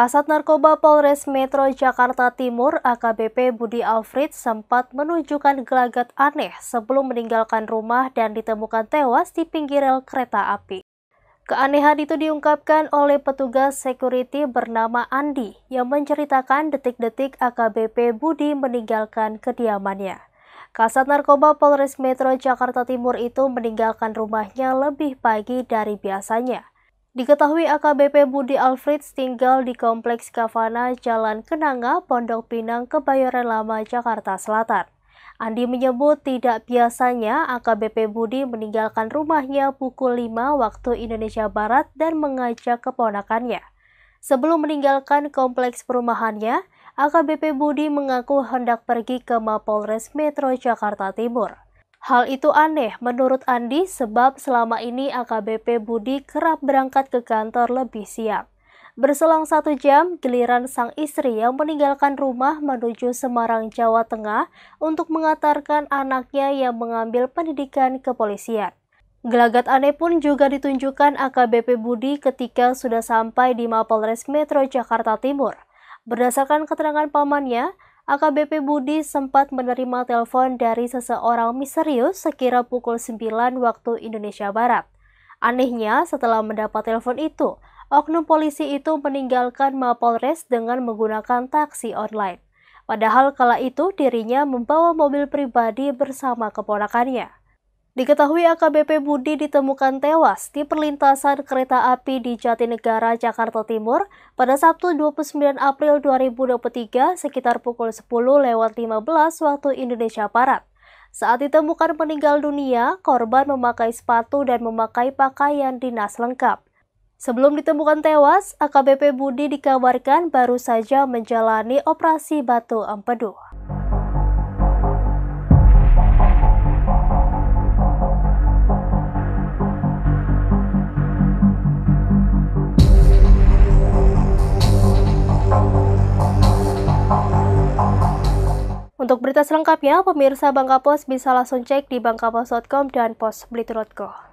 Kasat Narkoba Polres Metro Jakarta Timur AKBP Budi Alfred sempat menunjukkan gelagat aneh sebelum meninggalkan rumah dan ditemukan tewas di pinggir rel kereta api. Keanehan itu diungkapkan oleh petugas security bernama Andi yang menceritakan detik-detik AKBP Budi meninggalkan kediamannya. Kasat Narkoba Polres Metro Jakarta Timur itu meninggalkan rumahnya lebih pagi dari biasanya. Diketahui AKBP Budi Alfred tinggal di Kompleks Kavana Jalan Kenanga, Pondok Pinang, Kebayoran Lama, Jakarta Selatan. Andi menyebut tidak biasanya AKBP Budi meninggalkan rumahnya pukul 5 waktu Indonesia Barat dan mengajak keponakannya. Sebelum meninggalkan kompleks perumahannya, AKBP Budi mengaku hendak pergi ke Mapolres Metro Jakarta Timur. Hal itu aneh menurut Andi sebab selama ini AKBP Budi kerap berangkat ke kantor lebih siang. Berselang satu jam, giliran sang istri yang meninggalkan rumah menuju Semarang, Jawa Tengah untuk mengantarkan anaknya yang mengambil pendidikan kepolisian. Gelagat aneh pun juga ditunjukkan AKBP Budi ketika sudah sampai di Mapolres Metro Jakarta Timur. Berdasarkan keterangan pamannya, AKBP Budi sempat menerima telepon dari seseorang misterius sekira pukul 9 waktu Indonesia Barat. Anehnya, setelah mendapat telepon itu, oknum polisi itu meninggalkan Mapolres dengan menggunakan taksi online. Padahal kala itu dirinya membawa mobil pribadi bersama keponakannya. Diketahui AKBP Budi ditemukan tewas di perlintasan kereta api di Jatinegara, Jakarta Timur pada Sabtu 29 April 2023 sekitar pukul 10 lewat 15 waktu Indonesia Barat. Saat ditemukan meninggal dunia, korban memakai sepatu dan memakai pakaian dinas lengkap. Sebelum ditemukan tewas, AKBP Budi dikabarkan baru saja menjalani operasi batu empedu. Untuk berita selengkapnya, pemirsa Bangka Pos bisa langsung cek di bangkapos.com dan posblitur.co.